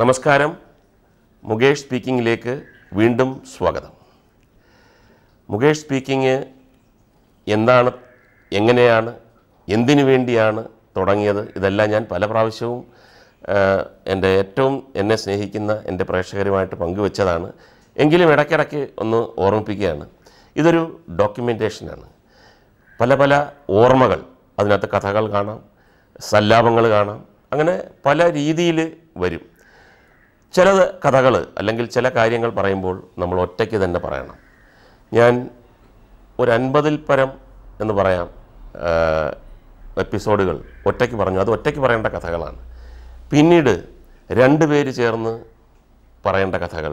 നമസ്കാരം മുകേഷ് സ്പീക്കിങ്ങിലേക്ക് വീണ്ടും സ്വാഗതം മുകേഷ് സ്പീക്കിംഗ് എന്താണ് എങ്ങനെയാണ് എന്തിനു വേണ്ടിയാണ് തുടങ്ങിയത് ഇതെല്ലാം ഞാൻ പല പ്രാവശ്യവും എൻ്റെ ഏറ്റവും എന്നെ സ്നേഹിക്കുന്ന എൻ്റെ പ്രേക്ഷകരുമായിട്ട് പങ്കുവെച്ചതാണ് എങ്കിലും ഇടയ്ക്കിടയ്ക്ക് ഒന്ന് ഓർമ്മിപ്പിക്കുകയാണ് ഇതൊരു ഡോക്യുമെൻറ്റേഷനാണ് പല പല ഓർമ്മകൾ അതിനകത്ത് കഥകൾ കാണാം സല്ലാപങ്ങൾ കാണാം അങ്ങനെ പല രീതിയിൽ വരും ചില കഥകൾ അല്ലെങ്കിൽ ചില കാര്യങ്ങൾ പറയുമ്പോൾ നമ്മൾ ഒറ്റയ്ക്ക് തന്നെ പറയണം ഞാൻ ഒരു അൻപതിൽ പരം എന്ന് പറയാം എപ്പിസോഡുകൾ ഒറ്റയ്ക്ക് പറഞ്ഞു അത് ഒറ്റയ്ക്ക് പറയേണ്ട കഥകളാണ് പിന്നീട് രണ്ട് പേര് ചേർന്ന് പറയേണ്ട കഥകൾ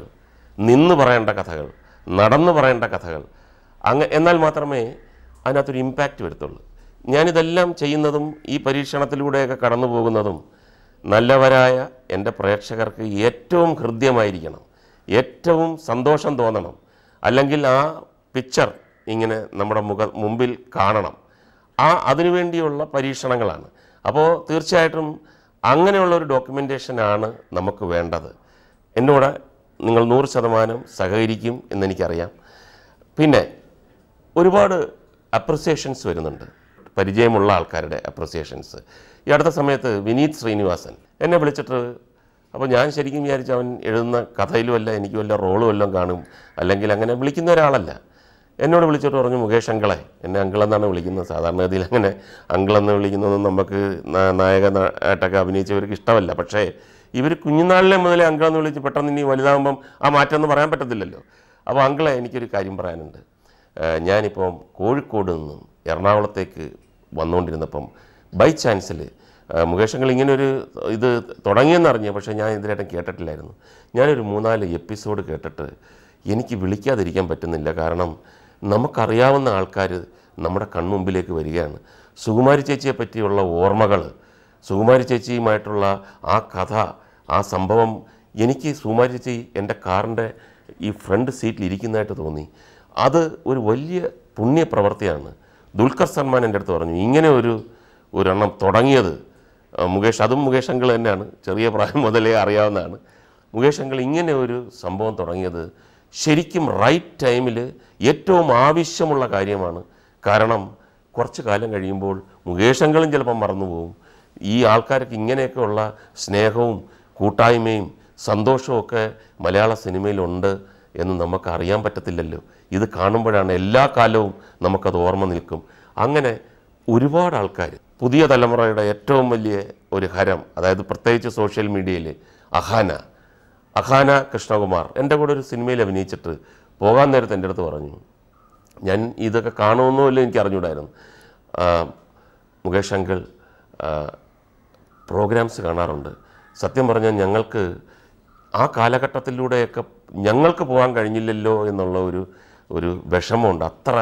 നിന്ന് പറയേണ്ട കഥകൾ നടന്ന് പറയേണ്ട കഥകൾ അങ്ങ എന്നാൽ മാത്രമേ അതിനകത്തൊരു ഇമ്പാക്റ്റ് വരുത്തുള്ളൂ ഞാനിതെല്ലാം ചെയ്യുന്നതും ഈ പരീക്ഷണത്തിലൂടെയൊക്കെ കടന്നു പോകുന്നതും നല്ലവരായ എൻ്റെ പ്രേക്ഷകർക്ക് ഏറ്റവും ഹൃദ്യമായിരിക്കണം ഏറ്റവും സന്തോഷം തോന്നണം അല്ലെങ്കിൽ ആ പിക്ചർ ഇങ്ങനെ നമ്മുടെ മുഖ മുമ്പിൽ കാണണം ആ അതിനുവേണ്ടിയുള്ള പരീക്ഷണങ്ങളാണ് അപ്പോൾ തീർച്ചയായിട്ടും അങ്ങനെയുള്ള ഒരു ഡോക്യുമെൻറ്റേഷനാണ് നമുക്ക് വേണ്ടത് എന്നോട് നിങ്ങൾ നൂറ് ശതമാനം സഹകരിക്കും എന്നെനിക്കറിയാം പിന്നെ ഒരുപാട് അപ്രിസിയേഷൻസ് വരുന്നുണ്ട് പരിചയമുള്ള ആൾക്കാരുടെ അപ്രിസിയേഷൻസ് ഈ അടുത്ത സമയത്ത് വിനീത് ശ്രീനിവാസൻ എന്നെ വിളിച്ചിട്ട് അപ്പോൾ ഞാൻ ശരിക്കും വിചാരിച്ച അവൻ എഴുതുന്ന കഥയിലുമല്ല എനിക്ക് വല്ല റോളും എല്ലാം കാണും അല്ലെങ്കിൽ അങ്ങനെ വിളിക്കുന്ന ഒരാളല്ല എന്നോട് വിളിച്ചിട്ട് പറഞ്ഞു മുകേഷ് അങ്കിളെ എന്നെ അങ്കിളെന്നാണ് വിളിക്കുന്നത് സാധാരണഗതിയിൽ അങ്ങനെ അങ്കിളെന്ന് വിളിക്കുന്നതും നമുക്ക് നായക ആയിട്ടൊക്കെ അഭിനയിച്ചവർക്ക് ഇഷ്ടമല്ല പക്ഷേ ഇവർ കുഞ്ഞുനാളിലെ മുതലേ അങ്കിളെന്ന് വിളിച്ച് പെട്ടെന്ന് ഇനി വലുതാകുമ്പം ആ മാറ്റം എന്ന് പറയാൻ പറ്റത്തില്ലല്ലോ അപ്പോൾ അങ്കിളെ എനിക്കൊരു കാര്യം പറയാനുണ്ട് ഞാനിപ്പം കോഴിക്കോട് നിന്നും എറണാകുളത്തേക്ക് വന്നുകൊണ്ടിരുന്നപ്പം ബൈ ചാൻസിൽ മുകേഷങ്ങൾ ഇങ്ങനൊരു ഇത് തുടങ്ങിയെന്നറിഞ്ഞു പക്ഷേ ഞാൻ ഇതിലായിട്ടും കേട്ടിട്ടില്ലായിരുന്നു ഞാനൊരു മൂന്നാല് എപ്പിസോഡ് കേട്ടിട്ട് എനിക്ക് വിളിക്കാതിരിക്കാൻ പറ്റുന്നില്ല കാരണം നമുക്കറിയാവുന്ന ആൾക്കാർ നമ്മുടെ കൺമുമ്പിലേക്ക് വരികയാണ് സുകുമാരി ചേച്ചിയെ പറ്റിയുള്ള ഓർമ്മകൾ സുകുമാരി ചേച്ചിയുമായിട്ടുള്ള ആ കഥ ആ സംഭവം എനിക്ക് സുകുമാരി ചേച്ചി എൻ്റെ കാറിൻ്റെ ഈ ഫ്രണ്ട് സീറ്റിൽ ഇരിക്കുന്നതായിട്ട് തോന്നി അത് ഒരു വലിയ പുണ്യപ്രവർത്തിയാണ് ദുൽഖർ സൽമാൻ എൻ്റെ അടുത്ത് പറഞ്ഞു ഇങ്ങനെ ഒരു ഒരെണ്ണം തുടങ്ങിയത് മുകേഷ് അതും മുകേഷ് അങ്കിൾ തന്നെയാണ് ചെറിയ പ്രായം മുതലേ അറിയാവുന്നതാണ് മുകേഷ് അങ്കിൾ ഇങ്ങനെ ഒരു സംഭവം തുടങ്ങിയത് ശരിക്കും റൈറ്റ് ടൈമിൽ ഏറ്റവും ആവശ്യമുള്ള കാര്യമാണ് കാരണം കുറച്ച് കാലം കഴിയുമ്പോൾ മുകേഷ് അങ്കിളും ചിലപ്പം മറന്നുപോകും ഈ ആൾക്കാർക്ക് ഇങ്ങനെയൊക്കെയുള്ള സ്നേഹവും കൂട്ടായ്മയും സന്തോഷവും ഒക്കെ മലയാള സിനിമയിലുണ്ട് എന്ന് നമുക്ക് അറിയാൻ പറ്റത്തില്ലല്ലോ ഇത് കാണുമ്പോഴാണ് എല്ലാ കാലവും നമുക്കത് ഓർമ്മ നിൽക്കും അങ്ങനെ ഒരുപാട് ആൾക്കാർ പുതിയ തലമുറയുടെ ഏറ്റവും വലിയ ഒരു ഹരം അതായത് പ്രത്യേകിച്ച് സോഷ്യൽ മീഡിയയിൽ അഹാന അഹാന കൃഷ്ണകുമാർ എൻ്റെ കൂടെ ഒരു സിനിമയിൽ അഭിനയിച്ചിട്ട് പോകാൻ നേരത്തെ എൻ്റെ അടുത്ത് പറഞ്ഞു ഞാൻ ഇതൊക്കെ കാണുമെന്നുമില്ല എനിക്ക് അറിഞ്ഞൂടായിരുന്നു മുകേഷ് അങ്കിൾ പ്രോഗ്രാംസ് കാണാറുണ്ട് സത്യം പറഞ്ഞാൽ ഞങ്ങൾക്ക് ആ കാലഘട്ടത്തിലൂടെയൊക്കെ ഞങ്ങൾക്ക് പോകാൻ കഴിഞ്ഞില്ലല്ലോ എന്നുള്ള ഒരു ഒരു വിഷമമുണ്ട് അത്ര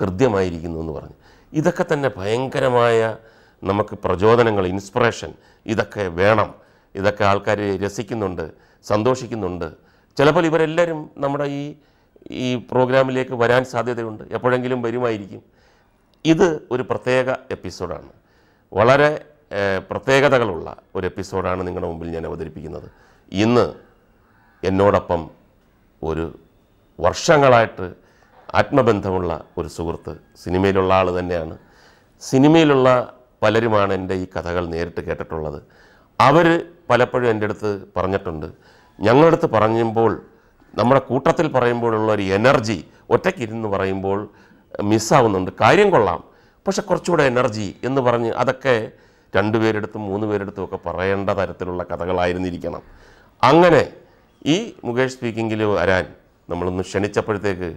ഹൃദ്യമായിരിക്കുന്നു എന്ന് പറഞ്ഞു ഇതൊക്കെ തന്നെ ഭയങ്കരമായ നമുക്ക് പ്രചോദനങ്ങൾ ഇൻസ്പിറേഷൻ ഇതൊക്കെ വേണം ഇതൊക്കെ ആൾക്കാർ രസിക്കുന്നുണ്ട് സന്തോഷിക്കുന്നുണ്ട് ചിലപ്പോൾ ഇവരെല്ലാവരും നമ്മുടെ ഈ ഈ പ്രോഗ്രാമിലേക്ക് വരാൻ സാധ്യതയുണ്ട് എപ്പോഴെങ്കിലും വരുമായിരിക്കും ഇത് ഒരു പ്രത്യേക എപ്പിസോഡാണ് വളരെ പ്രത്യേകതകളുള്ള ഒരു എപ്പിസോഡാണ് നിങ്ങളുടെ മുമ്പിൽ ഞാൻ അവതരിപ്പിക്കുന്നത് ഇന്ന് എന്നോടൊപ്പം ഒരു വർഷങ്ങളായിട്ട് ആത്മബന്ധമുള്ള ഒരു സുഹൃത്ത് സിനിമയിലുള്ള ആൾ തന്നെയാണ് സിനിമയിലുള്ള പലരുമാണ് എൻ്റെ ഈ കഥകൾ നേരിട്ട് കേട്ടിട്ടുള്ളത് അവർ പലപ്പോഴും എൻ്റെ അടുത്ത് പറഞ്ഞിട്ടുണ്ട് ഞങ്ങളുടെ അടുത്ത് പറയുമ്പോൾ നമ്മുടെ കൂട്ടത്തിൽ പറയുമ്പോഴുള്ള ഒരു എനർജി ഒറ്റയ്ക്കിരുന്ന് പറയുമ്പോൾ മിസ്സാവുന്നുണ്ട് കാര്യം കൊള്ളാം പക്ഷെ കുറച്ചുകൂടെ എനർജി എന്ന് പറഞ്ഞ് അതൊക്കെ രണ്ടുപേരെടുത്തും മൂന്ന് പേരെടുത്തും ഒക്കെ പറയേണ്ട തരത്തിലുള്ള കഥകളായിരുന്നിരിക്കണം അങ്ങനെ ഈ മുകേഷ് സ്പീക്കിങ്ങിൽ വരാൻ നമ്മളൊന്ന് ക്ഷണിച്ചപ്പോഴത്തേക്ക്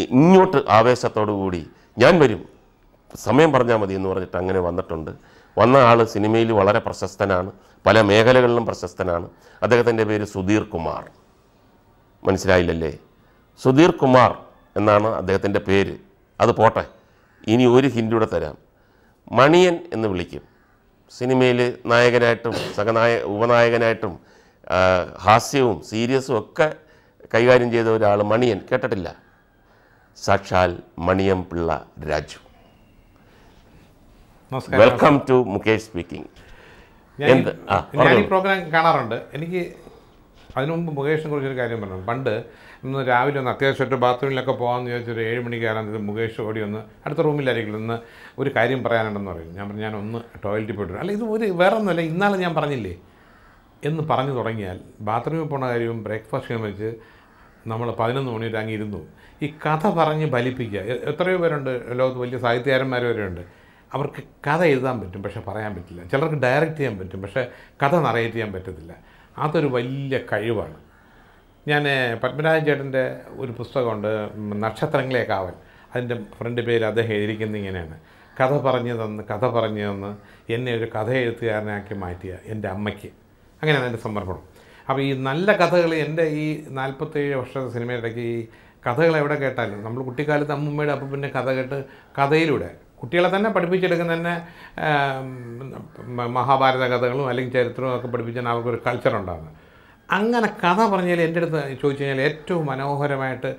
ഇങ്ങോട്ട് ആവേശത്തോടു കൂടി ഞാൻ വരും സമയം പറഞ്ഞാൽ മതി എന്ന് പറഞ്ഞിട്ട് അങ്ങനെ വന്നിട്ടുണ്ട് വന്ന ആൾ സിനിമയിൽ വളരെ പ്രശസ്തനാണ് പല മേഖലകളിലും പ്രശസ്തനാണ് അദ്ദേഹത്തിൻ്റെ പേര് സുധീർ കുമാർ മനസ്സിലായില്ലല്ലേ സുധീർ കുമാർ എന്നാണ് അദ്ദേഹത്തിൻ്റെ പേര് അത് പോട്ടെ ഇനി ഒരു ഹിൻഡൂടെ തരാം മണിയൻ എന്ന് വിളിക്കും സിനിമയിൽ നായകനായിട്ടും സഹനായ ഉപനായകനായിട്ടും ഹാസ്യവും സീരിയസും ഒക്കെ കൈകാര്യം ചെയ്ത ഒരാൾ മണിയൻ കേട്ടിട്ടില്ല സാക്ഷാൽ മണിയം പിള്ള രാജു നമസ്കാരം വെൽക്കം ടു മുകേഷ് സ്പീക്കിംഗ് ഞാൻ ഈ പ്രോഗ്രാം കാണാറുണ്ട് എനിക്ക് അതിനു മുമ്പ് മുകേഷിനെ കുറിച്ചൊരു കാര്യം പറഞ്ഞു പണ്ട് ഇന്ന് രാവിലെ ഒന്ന് അത്യാവശ്യമായിട്ട് ബാത്റൂമിലൊക്കെ പോകാമെന്ന് ചോദിച്ചൊരു ഏഴ് മണിക്ക് കയറാൻ ഇത് മുകേഷ് ഓടി ഒന്ന് അടുത്ത റൂമിലായിരിക്കും ഇന്ന് ഒരു കാര്യം പറയാനുണ്ടെന്ന് പറയും ഞാൻ പറഞ്ഞു ഞാൻ ഒന്ന് ടോയ്ലറ്റിൽ പോയിട്ട് അല്ല ഇത് ഒരു വേറെ ഒന്നുമല്ല ഇന്നാലും ഞാൻ പറഞ്ഞില്ലേ എന്ന് പറഞ്ഞു തുടങ്ങിയാൽ ബാത്റൂമിൽ പോണ കാര്യവും ബ്രേക്ക്ഫാസ്റ്റ് വെച്ച് നമ്മൾ പതിനൊന്ന് മണി വരെ അങ്ങിരുന്നു ഈ കഥ പറഞ്ഞ് ഫലിപ്പിക്കുക എത്രയോ പേരുണ്ട് ലോകത്ത് വലിയ സാഹിത്യകാരന്മാർ വരെയുണ്ട് അവർക്ക് കഥ എഴുതാൻ പറ്റും പക്ഷെ പറയാൻ പറ്റില്ല ചിലർക്ക് ഡയറക്റ്റ് ചെയ്യാൻ പറ്റും പക്ഷേ കഥ നറേറ്റ് ചെയ്യാൻ പറ്റത്തില്ല അതൊരു വലിയ കഴിവാണ് ഞാൻ പത്മരാജൻ ചേട്ടൻ്റെ ഒരു പുസ്തകമുണ്ട് നക്ഷത്രങ്ങളെ കാവൽ അതിൻ്റെ ഫ്രണ്ട് പേര് അദ്ദേഹം എഴുതിക്കുന്നത് ഇങ്ങനെയാണ് കഥ പറഞ്ഞു തന്ന് കഥ പറഞ്ഞു തന്ന് എന്നെ ഒരു കഥ എഴുത്തുകാരനാക്കി മാറ്റിയ എൻ്റെ അമ്മയ്ക്ക് അങ്ങനെയാണ് എൻ്റെ സമർപ്പണം അപ്പോൾ ഈ നല്ല കഥകൾ എൻ്റെ ഈ നാൽപ്പത്തേഴ് വർഷത്തെ സിനിമയിലേക്ക് ഈ കഥകൾ എവിടെ കേട്ടാലും നമ്മൾ കുട്ടിക്കാലത്ത് അമ്മൂമ്മയുടെ അപ്പം പിന്നെ കഥ കേട്ട് കഥയിലൂടെ കുട്ടികളെ തന്നെ പഠിപ്പിച്ചെടുക്കുന്ന തന്നെ മഹാഭാരത കഥകളും അല്ലെങ്കിൽ ചരിത്രവും ഒക്കെ പഠിപ്പിച്ചാൽ അവർക്കൊരു ഉണ്ടാകുന്നത് അങ്ങനെ കഥ പറഞ്ഞാൽ എൻ്റെ അടുത്ത് ചോദിച്ചു കഴിഞ്ഞാൽ ഏറ്റവും മനോഹരമായിട്ട്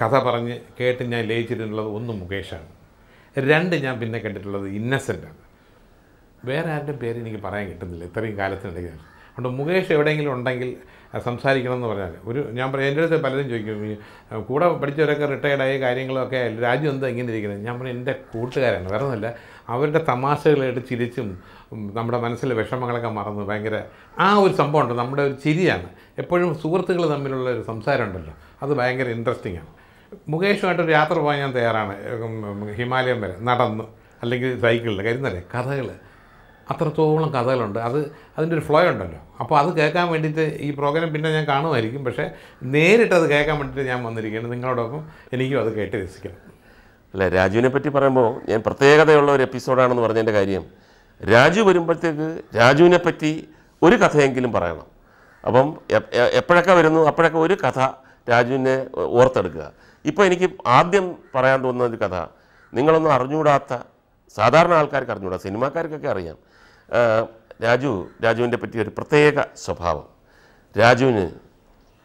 കഥ പറഞ്ഞ് കേട്ട് ഞാൻ ലയിച്ചിട്ടുള്ളത് ഒന്ന് മുകേഷാണ് രണ്ട് ഞാൻ പിന്നെ കേട്ടിട്ടുള്ളത് ഇന്നസെൻ്റാണ് വേറെ ആരുടെ പേര് എനിക്ക് പറയാൻ കിട്ടുന്നില്ല ഇത്രയും കാലത്തിനിടയ്ക്ക് അതുകൊണ്ട് മുകേഷ് എവിടെയെങ്കിലും ഉണ്ടെങ്കിൽ സംസാരിക്കണം എന്ന് പറഞ്ഞാൽ ഒരു ഞാൻ പറയാം എൻ്റെ അടുത്ത് പലരും ചോദിക്കും കൂടെ പഠിച്ചവരൊക്കെ റിട്ടയർഡായ കാര്യങ്ങളൊക്കെ രാജ്യം എന്താ ഇങ്ങനെ ഇരിക്കുന്നത് ഞാൻ പറഞ്ഞു എൻ്റെ കൂട്ടുകാരാണ് വേറെ ഒന്നുമില്ല അവരുടെ തമാശകളായിട്ട് ചിരിച്ചും നമ്മുടെ മനസ്സിലെ വിഷമങ്ങളൊക്കെ മറന്ന് ഭയങ്കര ആ ഒരു സംഭവം ഉണ്ട് നമ്മുടെ ഒരു ചിരിയാണ് എപ്പോഴും സുഹൃത്തുക്കൾ തമ്മിലുള്ള ഒരു സംസാരം ഉണ്ടല്ലോ അത് ഭയങ്കര ഇൻട്രസ്റ്റിംഗ് ആണ് മുകേഷുമായിട്ടൊരു യാത്ര പോകാൻ ഞാൻ തയ്യാറാണ് ഹിമാലയം വരെ നടന്ന് അല്ലെങ്കിൽ സൈക്കിളിൽ കരുന്നല്ലേ കഥകൾ അത്രത്തോളം കഥകളുണ്ട് അത് അതിൻ്റെ ഒരു ഫ്ലോ ഉണ്ടല്ലോ അപ്പോൾ അത് കേൾക്കാൻ വേണ്ടിയിട്ട് ഈ പ്രോഗ്രാം പിന്നെ ഞാൻ കാണുമായിരിക്കും പക്ഷേ നേരിട്ട് അത് കേൾക്കാൻ വേണ്ടിയിട്ട് ഞാൻ വന്നിരിക്കുകയാണ് നിങ്ങളോടൊപ്പം എനിക്കും അത് കേട്ട് രസിക്കണം അല്ല രാജുവിനെ പറ്റി പറയുമ്പോൾ ഞാൻ പ്രത്യേകതയുള്ള ഒരു എപ്പിസോഡാണെന്ന് പറഞ്ഞതിൻ്റെ കാര്യം രാജു വരുമ്പോഴത്തേക്ക് രാജുവിനെ പറ്റി ഒരു കഥയെങ്കിലും പറയണം അപ്പം എപ്പോഴൊക്കെ വരുന്നു അപ്പോഴൊക്കെ ഒരു കഥ രാജുവിനെ ഓർത്തെടുക്കുക ഇപ്പോൾ എനിക്ക് ആദ്യം പറയാൻ തോന്നുന്ന ഒരു കഥ നിങ്ങളൊന്നും അറിഞ്ഞുകൂടാത്ത സാധാരണ ആൾക്കാർക്ക് അറിഞ്ഞുകൂടാ സിനിമാക്കാർക്കൊക്കെ അറിയാം രാജു രാജുവിൻ്റെ പറ്റിയ ഒരു പ്രത്യേക സ്വഭാവം രാജുവിന്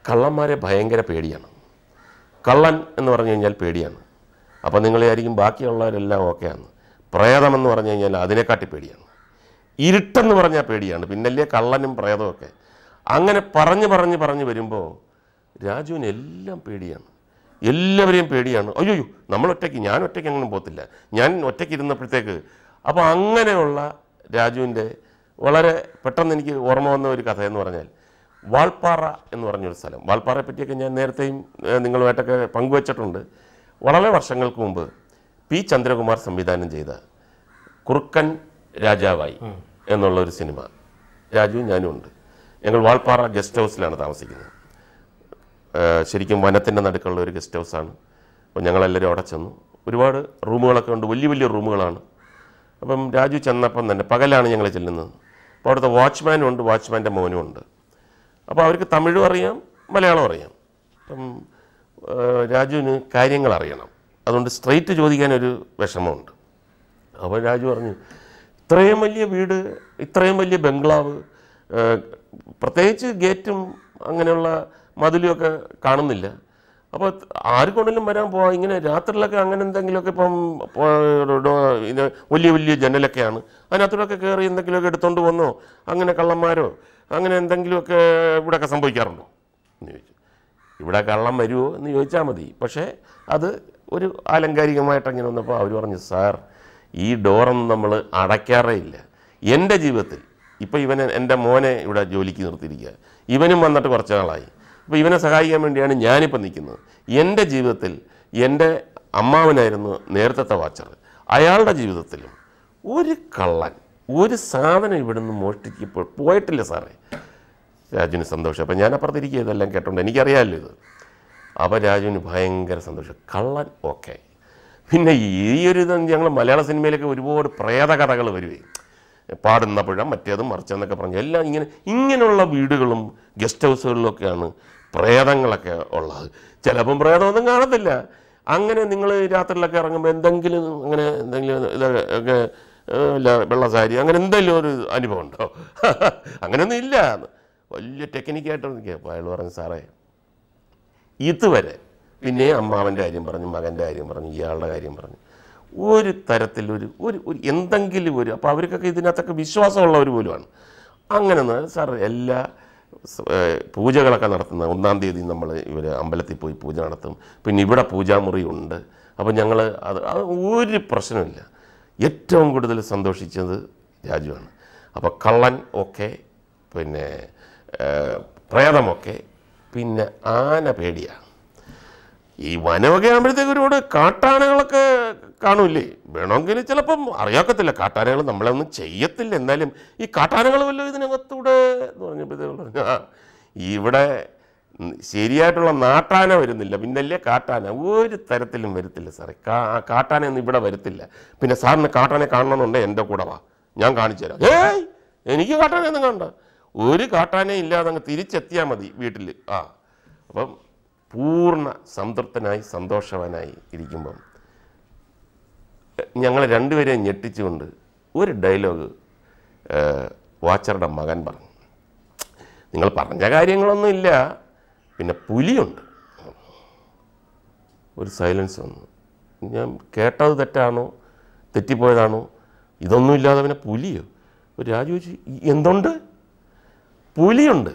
കള്ളന്മാരെ ഭയങ്കര പേടിയാണ് കള്ളൻ എന്ന് പറഞ്ഞു കഴിഞ്ഞാൽ പേടിയാണ് അപ്പോൾ നിങ്ങളെ ആയിരിക്കും ബാക്കിയുള്ളവരെല്ലാം ഓക്കെയാണ് പ്രേതമെന്ന് പറഞ്ഞു കഴിഞ്ഞാൽ അതിനെക്കാട്ടി പേടിയാണ് ഇരുട്ടെന്ന് പറഞ്ഞാൽ പേടിയാണ് പിന്നല്ലേ കള്ളനും പ്രേതമൊക്കെ അങ്ങനെ പറഞ്ഞ് പറഞ്ഞ് പറഞ്ഞ് വരുമ്പോൾ രാജുവിന് എല്ലാം പേടിയാണ് എല്ലാവരെയും പേടിയാണ് അയ്യോ നമ്മൾ ഒറ്റയ്ക്ക് ഞാൻ ഒറ്റയ്ക്ക് അങ്ങനെ പോകത്തില്ല ഞാൻ ഒറ്റയ്ക്ക് ഇരുന്നപ്പോഴത്തേക്ക് അപ്പോൾ അങ്ങനെയുള്ള രാജുവിൻ്റെ വളരെ പെട്ടെന്ന് എനിക്ക് ഓർമ്മ വന്ന ഒരു കഥ എന്ന് പറഞ്ഞാൽ വാൾപ്പാറ എന്ന് പറഞ്ഞൊരു സ്ഥലം വാൾപ്പാറയെ പറ്റിയൊക്കെ ഞാൻ നേരത്തെയും നിങ്ങളുമായിട്ടൊക്കെ പങ്കുവച്ചിട്ടുണ്ട് വളരെ വർഷങ്ങൾക്ക് മുമ്പ് പി ചന്ദ്രകുമാർ സംവിധാനം ചെയ്ത കുറുക്കൻ രാജാവായി ഒരു സിനിമ രാജുവും ഞാനും ഉണ്ട് ഞങ്ങൾ വാൾപ്പാറ ഗസ്റ്റ് ഹൗസിലാണ് താമസിക്കുന്നത് ശരിക്കും വനത്തിൻ്റെ നടുക്കുള്ള ഒരു ഗസ്റ്റ് ഹൗസാണ് അപ്പോൾ ഞങ്ങളെല്ലാവരും അവിടെ ചെന്നു ഒരുപാട് റൂമുകളൊക്കെ ഉണ്ട് വലിയ വലിയ റൂമുകളാണ് അപ്പം രാജു ചെന്നപ്പം തന്നെ പകലാണ് ഞങ്ങൾ ചെല്ലുന്നത് അപ്പോൾ അവിടുത്തെ വാച്ച്മാനും ഉണ്ട് വാച്ച്മാൻ്റെ മോനും ഉണ്ട് അപ്പോൾ അവർക്ക് തമിഴും അറിയാം മലയാളം അറിയാം അപ്പം രാജുവിന് കാര്യങ്ങൾ അറിയണം അതുകൊണ്ട് സ്ട്രെയിറ്റ് ചോദിക്കാനൊരു വിഷമമുണ്ട് അപ്പോൾ രാജു പറഞ്ഞു ഇത്രയും വലിയ വീട് ഇത്രയും വലിയ ബംഗ്ലാവ് പ്രത്യേകിച്ച് ഗേറ്റും അങ്ങനെയുള്ള ഒക്കെ കാണുന്നില്ല അപ്പോൾ ആർക്കൊണ്ടെങ്കിലും വരാൻ പോവാം ഇങ്ങനെ രാത്രിയിലൊക്കെ അങ്ങനെ എന്തെങ്കിലുമൊക്കെ ഇപ്പം വലിയ വലിയ ജനലൊക്കെയാണ് അതിനകത്തൂടെയൊക്കെ കയറി എന്തെങ്കിലുമൊക്കെ എടുത്തുകൊണ്ട് വന്നോ അങ്ങനെ കള്ളന്മാരോ അങ്ങനെ എന്തെങ്കിലുമൊക്കെ ഒക്കെ സംഭവിക്കാറുണ്ടോ എന്ന് ചോദിച്ചു ഇവിടെ കള്ളം വരുമോ എന്ന് ചോദിച്ചാൽ മതി പക്ഷേ അത് ഒരു ആലങ്കാരികമായിട്ട് അങ്ങനെ വന്നപ്പോൾ അവർ പറഞ്ഞു സാർ ഈ ഡോറൊന്നും നമ്മൾ അടയ്ക്കാറേ ഇല്ല എൻ്റെ ജീവിതത്തിൽ ഇപ്പം ഇവനെ എൻ്റെ മോനെ ഇവിടെ ജോലിക്ക് നിർത്തിയിരിക്കുക ഇവനും വന്നിട്ട് കുറച്ച് നാളായി അപ്പോൾ ഇവനെ സഹായിക്കാൻ വേണ്ടിയാണ് ഞാനിപ്പോൾ നിൽക്കുന്നത് എൻ്റെ ജീവിതത്തിൽ എൻ്റെ അമ്മാവനായിരുന്നു നേരത്തെ വാച്ചർ അയാളുടെ ജീവിതത്തിലും ഒരു കള്ളൻ ഒരു സാധനം ഇവിടുന്ന് മോഷ്ടിക്കപ്പോൾ പോയിട്ടില്ല സാറേ രാജുവിന് സന്തോഷം അപ്പം ഞാൻ ഇതെല്ലാം കേട്ടോണ്ട് എനിക്കറിയാമല്ലോ ഇത് അപ്പോൾ രാജുവിന് ഭയങ്കര സന്തോഷം കള്ളൻ ഓക്കെ പിന്നെ ഈ ഒരു ഇത് ഞങ്ങൾ മലയാള സിനിമയിലൊക്കെ ഒരുപാട് പ്രേത കഥകൾ വരുവേ പാടുന്ന പുഴ മറ്റേത് മറിച്ചെന്നൊക്കെ പറഞ്ഞു എല്ലാം ഇങ്ങനെ ഇങ്ങനെയുള്ള വീടുകളും ഗസ്റ്റ് ഹൗസുകളിലൊക്കെയാണ് പ്രേതങ്ങളൊക്കെ ഉള്ളത് ചിലപ്പം പ്രേതമൊന്നും കാണത്തില്ല അങ്ങനെ നിങ്ങൾ രാത്രിയിലൊക്കെ ഇറങ്ങുമ്പോൾ എന്തെങ്കിലും അങ്ങനെ എന്തെങ്കിലും ഇതൊക്കെ വെള്ളസാരി അങ്ങനെ എന്തെങ്കിലും ഒരു അനുഭവം ഉണ്ടോ അങ്ങനെയൊന്നും ഇല്ല വലിയ ടെക്നിക്കായിട്ട് നിൽക്കുക അപ്പോൾ അയാൾ പറഞ്ഞു സാറേ ഇതുവരെ പിന്നെ അമ്മാവൻ്റെ കാര്യം പറഞ്ഞു മകൻ്റെ കാര്യം പറഞ്ഞു ഇയാളുടെ കാര്യം പറഞ്ഞു ഒരു തരത്തിലൊരു ഒരു ഒരു എന്തെങ്കിലും ഒരു അപ്പോൾ അവർക്കൊക്കെ ഇതിനകത്തൊക്കെ വിശ്വാസമുള്ളവർ പോലുമാണ് അങ്ങനെ സാർ എല്ലാ പൂജകളൊക്കെ നടത്തുന്ന ഒന്നാം തീയതി നമ്മൾ ഇവർ അമ്പലത്തിൽ പോയി പൂജ നടത്തും പിന്നെ ഇവിടെ പൂജാമുറി ഉണ്ട് അപ്പോൾ ഞങ്ങൾ അത് ഒരു പ്രശ്നമില്ല ഏറ്റവും കൂടുതൽ സന്തോഷിച്ചത് രാജുവാണ് അപ്പോൾ കള്ളൻ ഒക്കെ പിന്നെ പ്രേതമൊക്കെ പിന്നെ ആന പേടിയാണ് ഈ വനമൊക്കെ ആകുമ്പോഴത്തേക്ക് ഒരുപാട് കാട്ടാനകളൊക്കെ കാണൂല്ലേ വേണമെങ്കിൽ ചിലപ്പം അറിയാക്കത്തില്ല കാട്ടാനകൾ നമ്മളൊന്നും ചെയ്യത്തില്ല എന്നാലും ഈ കാട്ടാനകൾ വല്ലതും ഇതിനകത്തൂടെ എന്ന് പറഞ്ഞപ്പോഴത്തേക്ക് ഇവിടെ ശരിയായിട്ടുള്ള നാട്ടാന വരുന്നില്ല പിന്നല്ലേ കാട്ടാന ഒരു തരത്തിലും വരത്തില്ല സാറേ കാ കാട്ടാനയൊന്നും ഇവിടെ വരത്തില്ല പിന്നെ സാറിന് കാട്ടാനെ കാണണമെന്നുണ്ടെങ്കിൽ എൻ്റെ കൂടെ വാ ഞാൻ കാണിച്ചു തരാം ഏയ് എനിക്ക് കാട്ടാനൊന്നും കാണണ്ട ഒരു കാട്ടാനയും ഇല്ലാതെ അങ്ങ് തിരിച്ചെത്തിയാൽ മതി വീട്ടിൽ ആ അപ്പം പൂർണ്ണ സംതൃപ്തനായി സന്തോഷവാനായി ഇരിക്കുമ്പം ഞങ്ങൾ രണ്ടുപേരെയും ഞെട്ടിച്ചുകൊണ്ട് ഒരു ഡയലോഗ് വാച്ചറുടെ മകൻ പറഞ്ഞു നിങ്ങൾ പറഞ്ഞ കാര്യങ്ങളൊന്നും ഇല്ല പിന്നെ പുലിയുണ്ട് ഒരു സൈലൻസ് വന്നു ഞാൻ കേട്ടത് തെറ്റാണോ തെറ്റിപ്പോയതാണോ ഇതൊന്നും ഇല്ലാതെ പിന്നെ പുലിയോ ഒരു രാജു ചോദിച്ചു എന്തുണ്ട് പുലിയുണ്ട്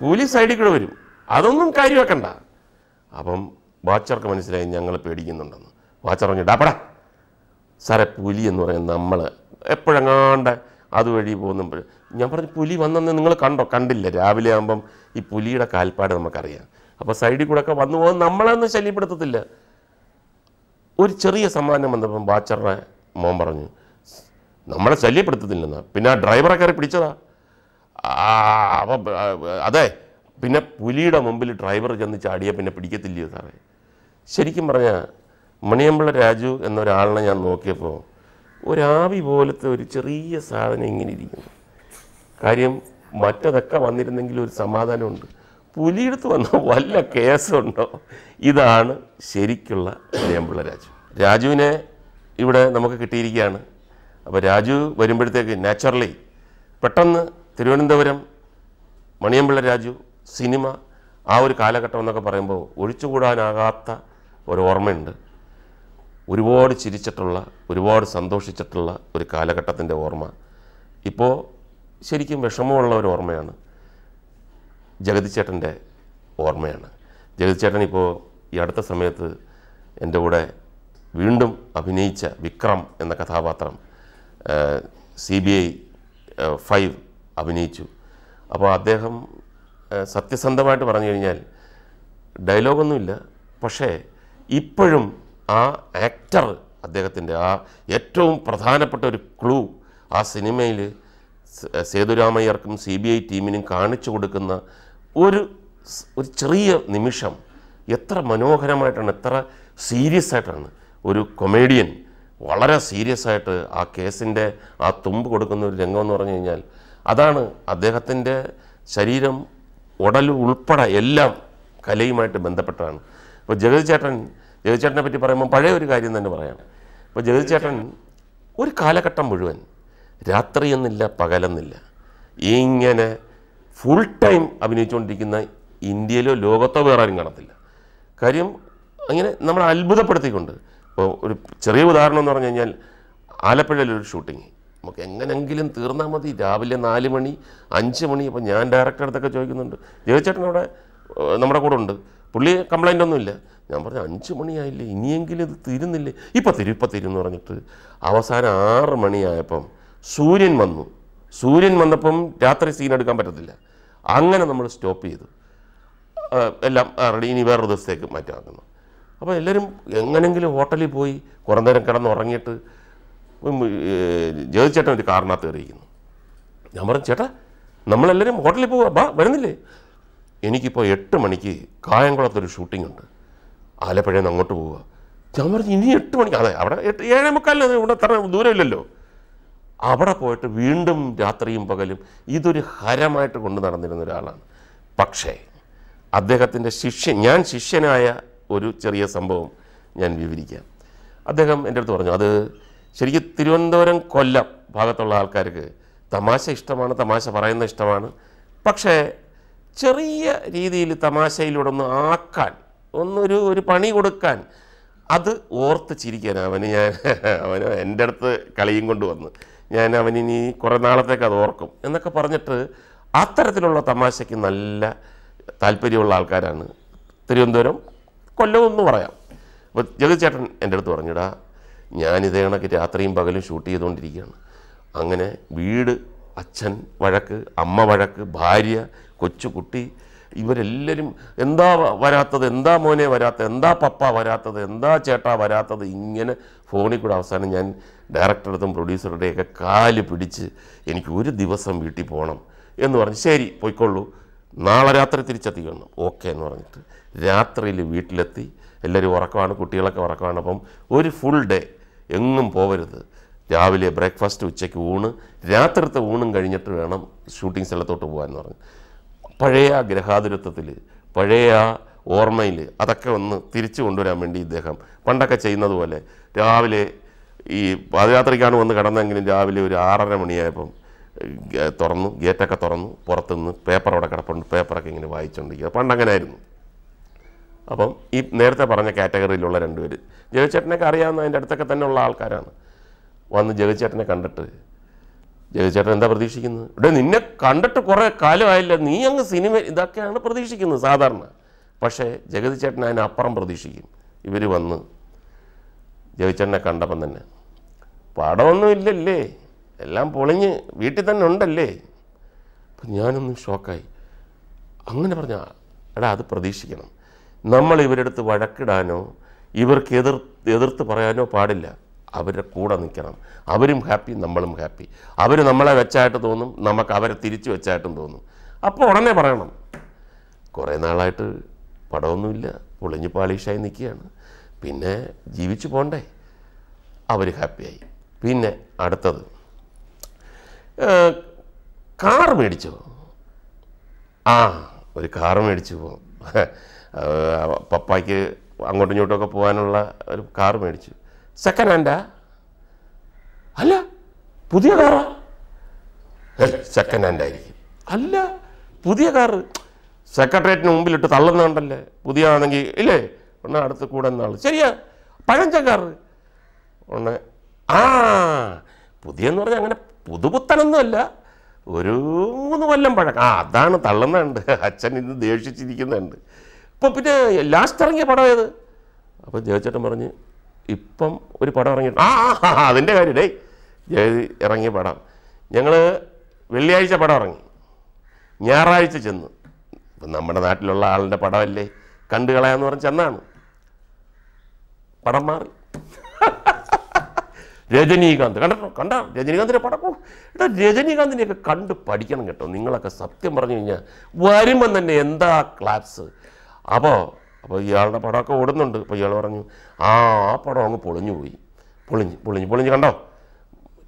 പുലി സൈഡിൽ കൂടെ വരും അതൊന്നും കാര്യമാക്കണ്ട അപ്പം വാച്ചർക്ക് മനസ്സിലായി ഞങ്ങൾ പേടിക്കുന്നുണ്ടെന്ന് വാച്ചർ പറഞ്ഞു ഡാപ്പടാ സാറേ പുലി എന്ന് പറയുന്നത് നമ്മൾ എപ്പോഴെങ്ങാണ്ട് അതുവഴി പോകുന്നപ്പോൾ ഞാൻ പറഞ്ഞു പുലി വന്നെന്ന് നിങ്ങൾ കണ്ടോ കണ്ടില്ല രാവിലെ ആകുമ്പം ഈ പുലിയുടെ കാൽപ്പാട് നമുക്കറിയാം അപ്പോൾ സൈഡിൽ കൂടെ ഒക്കെ വന്നു പോകാൻ നമ്മളെന്ന് ശല്യപ്പെടുത്തത്തില്ല ഒരു ചെറിയ സമ്മാനം വന്നപ്പം വാച്ചറുടെ മോൻ പറഞ്ഞു നമ്മളെ ശല്യപ്പെടുത്തത്തില്ലെന്നാ പിന്നെ ആ ഡ്രൈവറെ കയറി പിടിച്ചതാ അപ്പം അതെ പിന്നെ പുലിയുടെ മുമ്പിൽ ഡ്രൈവർ ചെന്ന് ചാടിയ പിന്നെ പിടിക്കത്തില്ലയോ സാറേ ശരിക്കും പറഞ്ഞാൽ മണിയമ്പള രാജു എന്നൊരാളിനെ ഞാൻ നോക്കിയപ്പോൾ ഒരാവി പോലത്തെ ഒരു ചെറിയ സാധനം ഇങ്ങനെ ഇരിക്കുന്നു കാര്യം മറ്റതൊക്കെ വന്നിരുന്നെങ്കിൽ ഒരു സമാധാനമുണ്ട് പുലിയെടുത്ത് വന്ന വല്ല കേസുണ്ടോ ഇതാണ് ശരിക്കുള്ള മണിയമ്പിള്ള രാജു രാജുവിനെ ഇവിടെ നമുക്ക് കിട്ടിയിരിക്കുകയാണ് അപ്പോൾ രാജു വരുമ്പോഴത്തേക്ക് നാച്ചുറലി പെട്ടെന്ന് തിരുവനന്തപുരം മണിയമ്പിള്ള രാജു സിനിമ ആ ഒരു കാലഘട്ടം എന്നൊക്കെ പറയുമ്പോൾ ഒഴിച്ചുകൂടാനാകാത്ത ഒരു ഓർമ്മയുണ്ട് ഒരുപാട് ചിരിച്ചിട്ടുള്ള ഒരുപാട് സന്തോഷിച്ചിട്ടുള്ള ഒരു കാലഘട്ടത്തിൻ്റെ ഓർമ്മ ഇപ്പോൾ ശരിക്കും വിഷമമുള്ള ഒരു ഓർമ്മയാണ് ജഗതിച്ചേട്ടൻ്റെ ഓർമ്മയാണ് ജഗതിച്ചേട്ടൻ ഇപ്പോൾ ഈ അടുത്ത സമയത്ത് എൻ്റെ കൂടെ വീണ്ടും അഭിനയിച്ച വിക്രം എന്ന കഥാപാത്രം സി ബി ഐ ഫൈവ് അഭിനയിച്ചു അപ്പോൾ അദ്ദേഹം സത്യസന്ധമായിട്ട് പറഞ്ഞു കഴിഞ്ഞാൽ ഡയലോഗൊന്നുമില്ല പക്ഷേ ഇപ്പോഴും ആ ആക്ടർ അദ്ദേഹത്തിൻ്റെ ആ ഏറ്റവും പ്രധാനപ്പെട്ട ഒരു ക്ലൂ ആ സിനിമയിൽ സേതുരാമയ്യർക്കും സി ബി ഐ ടീമിനും കാണിച്ചു കൊടുക്കുന്ന ഒരു ഒരു ചെറിയ നിമിഷം എത്ര മനോഹരമായിട്ടാണ് എത്ര സീരിയസ് ആയിട്ടാണ് ഒരു കൊമേഡിയൻ വളരെ സീരിയസ് ആയിട്ട് ആ കേസിൻ്റെ ആ തുമ്പ് കൊടുക്കുന്ന ഒരു രംഗം എന്ന് പറഞ്ഞു കഴിഞ്ഞാൽ അതാണ് അദ്ദേഹത്തിൻ്റെ ശരീരം ഉടൽ ഉൾപ്പെടെ എല്ലാം കലയുമായിട്ട് ബന്ധപ്പെട്ടതാണ് ഇപ്പോൾ ജഗതി ചേട്ടൻ ജഗതി ചേട്ടനെ പറ്റി പറയുമ്പോൾ പഴയ ഒരു കാര്യം തന്നെ പറയാം ഇപ്പോൾ ജഗതി ചേട്ടൻ ഒരു കാലഘട്ടം മുഴുവൻ എന്നില്ല പകലെന്നില്ല ഇങ്ങനെ ഫുൾ ടൈം അഭിനയിച്ചുകൊണ്ടിരിക്കുന്ന ഇന്ത്യയിലോ ലോകത്തോ വേറെ ആരും കാണത്തില്ല കാര്യം അങ്ങനെ നമ്മളെ അത്ഭുതപ്പെടുത്തിക്കൊണ്ട് ഇപ്പോൾ ഒരു ചെറിയ ഉദാഹരണം എന്ന് പറഞ്ഞു കഴിഞ്ഞാൽ ആലപ്പുഴയിലൊരു ഷൂട്ടിങ് നമുക്ക് എങ്ങനെങ്കിലും തീർന്നാൽ മതി രാവിലെ നാല് മണി അഞ്ച് മണി അപ്പോൾ ഞാൻ ഡയറക്ടർ അടുത്തൊക്കെ ചോദിക്കുന്നുണ്ട് ജയചേട്ടൻ അവിടെ നമ്മുടെ കൂടെ ഉണ്ട് പുള്ളി കംപ്ലൈൻ്റ് ഒന്നുമില്ല ഞാൻ പറഞ്ഞു അഞ്ച് മണിയായില്ലേ ഇനിയെങ്കിലും ഇത് തീരുന്നില്ലേ ഇപ്പം തരും ഇപ്പം തരും എന്ന് പറഞ്ഞിട്ട് അവസാനം ആറ് മണിയായപ്പം സൂര്യൻ വന്നു സൂര്യൻ വന്നപ്പം രാത്രി സീൻ എടുക്കാൻ പറ്റത്തില്ല അങ്ങനെ നമ്മൾ സ്റ്റോപ്പ് ചെയ്തു എല്ലാം റെഡി ഇനി വേറൊരു ദിവസത്തേക്ക് മാറ്റാക്കുന്നു അപ്പോൾ എല്ലാവരും എങ്ങനെങ്കിലും ഹോട്ടലിൽ പോയി കുറേ നേരം കിടന്നുറങ്ങിയിട്ട് ചേട്ടൻ ഒരു കാറിനകത്ത് കയറിയിരിക്കുന്നു ഞാൻ പറഞ്ഞു ചേട്ടാ നമ്മളെല്ലാവരും ഹോട്ടലിൽ പോവാ ബാ വരുന്നില്ലേ എനിക്കിപ്പോൾ എട്ട് മണിക്ക് കായംകുളത്തൊരു ഷൂട്ടിംഗ് ഉണ്ട് ആലപ്പുഴയിൽ നിന്ന് അങ്ങോട്ട് പോവുക ഞാൻ പറഞ്ഞു ഇനി എട്ട് മണിക്ക് അതെ അവിടെ എട്ട് ഏഴേ മുക്കാലിന് ഇവിടെ അത്ര ദൂരമില്ലല്ലോ അവിടെ പോയിട്ട് വീണ്ടും രാത്രിയും പകലും ഇതൊരു ഹരമായിട്ട് കൊണ്ടു നടന്നിരുന്ന ഒരാളാണ് പക്ഷേ അദ്ദേഹത്തിൻ്റെ ശിഷ്യൻ ഞാൻ ശിഷ്യനായ ഒരു ചെറിയ സംഭവം ഞാൻ വിവരിക്കാം അദ്ദേഹം എൻ്റെ അടുത്ത് പറഞ്ഞു അത് ശരിക്കും തിരുവനന്തപുരം കൊല്ലം ഭാഗത്തുള്ള ആൾക്കാർക്ക് തമാശ ഇഷ്ടമാണ് തമാശ പറയുന്ന ഇഷ്ടമാണ് പക്ഷേ ചെറിയ രീതിയിൽ തമാശയിലൂടെ ഒന്ന് ആക്കാൻ ഒന്നൊരു ഒരു പണി കൊടുക്കാൻ അത് ഓർത്ത് ചിരിക്കാൻ അവന് ഞാൻ അവന് എൻ്റെ അടുത്ത് കളിയും കൊണ്ടുവന്ന് ഞാൻ അവനിനി കുറേ നാളത്തേക്ക് അത് ഓർക്കും എന്നൊക്കെ പറഞ്ഞിട്ട് അത്തരത്തിലുള്ള തമാശയ്ക്ക് നല്ല താല്പര്യമുള്ള ആൾക്കാരാണ് തിരുവനന്തപുരം കൊല്ലം എന്ന് പറയാം അപ്പോൾ ജഗതി ചേട്ടൻ എൻ്റെ അടുത്ത് പറഞ്ഞിടാ ഞാനിതേ കണക്ക് രാത്രിയും പകലും ഷൂട്ട് ചെയ്തുകൊണ്ടിരിക്കുകയാണ് അങ്ങനെ വീട് അച്ഛൻ വഴക്ക് അമ്മ വഴക്ക് ഭാര്യ കൊച്ചുകുട്ടി ഇവരെല്ലാവരും എന്താ വരാത്തത് എന്താ മോനെ വരാത്തത് എന്താ പപ്പ വരാത്തത് എന്താ ചേട്ടാ വരാത്തത് ഇങ്ങനെ ഫോണിൽ കൂടെ അവസാനം ഞാൻ ഡയറക്ടറുടെടുത്തും പ്രൊഡ്യൂസറുടെയൊക്കെ കാല് പിടിച്ച് എനിക്ക് ഒരു ദിവസം വീട്ടിൽ പോകണം എന്ന് പറഞ്ഞ് ശരി പോയിക്കൊള്ളൂ നാളെ രാത്രി തിരിച്ചെത്തിക്കണം ഓക്കെ എന്ന് പറഞ്ഞിട്ട് രാത്രിയിൽ വീട്ടിലെത്തി എല്ലാവരും ഉറക്കമാണ് കുട്ടികളൊക്കെ ഉറക്കമാണ് അപ്പം ഒരു ഫുൾ ഡേ എങ്ങും പോവരുത് രാവിലെ ബ്രേക്ക്ഫാസ്റ്റ് ഉച്ചയ്ക്ക് ഊണ് രാത്രിത്തെ ഊണും കഴിഞ്ഞിട്ട് വേണം ഷൂട്ടിംഗ് സ്ഥലത്തോട്ട് പോകാൻ എന്ന് പറഞ്ഞു പഴയ ആ ഗ്രഹാതുരത്വത്തിൽ പഴയ ആ ഓർമ്മയിൽ അതൊക്കെ ഒന്ന് തിരിച്ചു കൊണ്ടുവരാൻ വേണ്ടി ഇദ്ദേഹം പണ്ടൊക്കെ ചെയ്യുന്നത് പോലെ രാവിലെ ഈ പാദയാത്രയ്ക്കാണ് വന്ന് കടന്നെങ്കിലും രാവിലെ ഒരു ആറര മണിയായപ്പം തുറന്നു ഗേറ്റൊക്കെ തുറന്നു പുറത്തുനിന്ന് പേപ്പർ അവിടെ കിടപ്പുണ്ട് പേപ്പറൊക്കെ ഇങ്ങനെ വായിച്ചുകൊണ്ടിരിക്കുക പണ്ടങ്ങനായിരുന്നു അപ്പം ഈ നേരത്തെ പറഞ്ഞ കാറ്റഗറിയിലുള്ള രണ്ടുപേര് ജഗചേട്ടനൊക്കെ അറിയാവുന്ന അതിൻ്റെ അടുത്തൊക്കെ തന്നെ ഉള്ള ആൾക്കാരാണ് വന്ന് ജഗചേട്ടനെ കണ്ടിട്ട് ജഗചേട്ടൻ എന്താ പ്രതീക്ഷിക്കുന്നത് ഇവിടെ നിന്നെ കണ്ടിട്ട് കുറേ കാലമായില്ല നീ അങ്ങ് സിനിമ ഇതൊക്കെയാണ് പ്രതീക്ഷിക്കുന്നത് സാധാരണ പക്ഷേ ജഗതി ചേട്ടൻ അതിനപ്പുറം പ്രതീക്ഷിക്കും ഇവർ വന്ന് ജഗചേട്ടനെ കണ്ടപ്പം തന്നെ പടമൊന്നും ഇല്ലല്ലേ എല്ലാം പൊളിഞ്ഞ് വീട്ടിൽ തന്നെ ഉണ്ടല്ലേ അപ്പം ഞാനൊന്നും ഷോക്കായി അങ്ങനെ പറഞ്ഞാൽ എടാ അത് പ്രതീക്ഷിക്കണം നമ്മൾ ഇവരെടുത്ത് വഴക്കിടാനോ ഇവർക്ക് എതിർ എതിർത്ത് പറയാനോ പാടില്ല അവരുടെ കൂടെ നിൽക്കണം അവരും ഹാപ്പി നമ്മളും ഹാപ്പി അവർ നമ്മളെ വെച്ചായിട്ട് തോന്നും നമുക്ക് അവരെ തിരിച്ച് വെച്ചായിട്ടും തോന്നും അപ്പോൾ ഉടനെ പറയണം കുറേ നാളായിട്ട് പടമൊന്നുമില്ല പൊളിഞ്ഞ് പാളീഷായി നിൽക്കുകയാണ് പിന്നെ ജീവിച്ചു പോണ്ടേ അവർ ഹാപ്പിയായി പിന്നെ അടുത്തത് കാർ മേടിച്ചോ ആ ഒരു കാർ മേടിച്ചു പോകും പപ്പായ്ക്ക് അങ്ങോട്ടും ഇങ്ങോട്ടുമൊക്കെ പോകാനുള്ള ഒരു കാർ മേടിച്ചു സെക്കൻഡ് ഹാൻഡാ അല്ല പുതിയ കാറാ സെക്കൻഡ് ഹാൻഡായിരിക്കും അല്ല പുതിയ കാറ് സെക്രട്ടേറിയറ്റിന് മുമ്പിലിട്ട് തള്ളുന്നുണ്ടല്ലേ പുതിയ ആണെങ്കിൽ ഇല്ലേ ഒന്ന് അടുത്ത് കൂടെ നിന്നാൾ ശരിയാ പഴഞ്ച കാറ് ഒന്ന് ആ പുതിയെന്ന് പറഞ്ഞാൽ അങ്ങനെ പുതുപുത്തനൊന്നുമല്ല ഒരു മൂന്ന് കൊല്ലം പഴക്കം ആ അതാണ് തള്ളുന്നുണ്ട് അച്ഛൻ ഇന്ന് ദേഷിച്ചിരിക്കുന്നുണ്ട് ഇപ്പം പിന്നെ ലാസ്റ്റ് ഇറങ്ങിയ പടം ഏത് അപ്പം ജയചേട്ടൻ പറഞ്ഞ് ഇപ്പം ഒരു പടം ഇറങ്ങി ആ അതിൻ്റെ കാര്യം ഡേ ജയ ഇറങ്ങിയ പടം ഞങ്ങൾ വെള്ളിയാഴ്ച പടം ഇറങ്ങി ഞായറാഴ്ച ചെന്ന് ഇപ്പം നമ്മുടെ നാട്ടിലുള്ള ആളിൻ്റെ പടമല്ലേ കണ്ടുകളയാന്ന് പറഞ്ഞ് ചെന്നാണ് പടം മാറി രജനീകാന്ത് കണ്ടോ കണ്ട രജനീകാന്തിൻ്റെ പടം എടാ രജനീകാന്തിനെയൊക്കെ കണ്ട് പഠിക്കണം കേട്ടോ നിങ്ങളൊക്കെ സത്യം പറഞ്ഞു കഴിഞ്ഞാൽ വരുമ്പം തന്നെ എന്താ ക്ലാസ് അപ്പോൾ അപ്പോൾ ഇയാളുടെ പടമൊക്കെ ഓടുന്നുണ്ട് അപ്പോൾ ഇയാൾ പറഞ്ഞു ആ ആ പടം അങ്ങ് പൊളിഞ്ഞു പോയി പൊളിഞ്ഞ് പൊളിഞ്ഞ് പൊളിഞ്ഞ് കണ്ടോ